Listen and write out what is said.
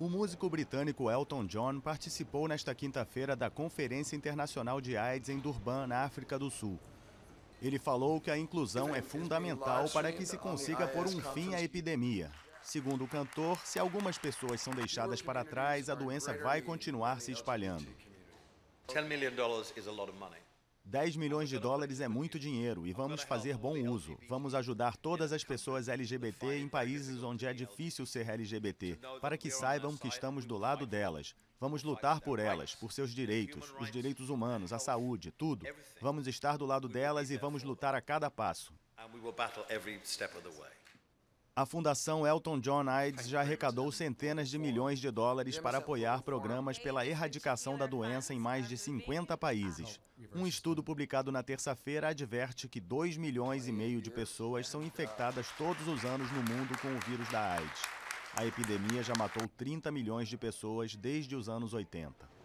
O músico britânico Elton John participou nesta quinta-feira da Conferência Internacional de AIDS em Durban, na África do Sul. Ele falou que a inclusão é fundamental para que se consiga pôr um fim à epidemia. Segundo o cantor, se algumas pessoas são deixadas para trás, a doença vai continuar se espalhando. 10 10 milhões de dólares é muito dinheiro e vamos fazer bom uso. Vamos ajudar todas as pessoas LGBT em países onde é difícil ser LGBT, para que saibam que estamos do lado delas. Vamos lutar por elas, por seus direitos, os direitos humanos, a saúde, tudo. Vamos estar do lado delas e vamos lutar a cada passo. And we will battle every step of the way. A Fundação Elton John AIDS já arrecadou centenas de milhões de dólares para apoiar programas pela erradicação da doença em mais de 50 países. Um estudo publicado na terça-feira adverte que 2 milhões e meio de pessoas são infectadas todos os anos no mundo com o vírus da AIDS. A epidemia já matou 30 milhões de pessoas desde os anos 80.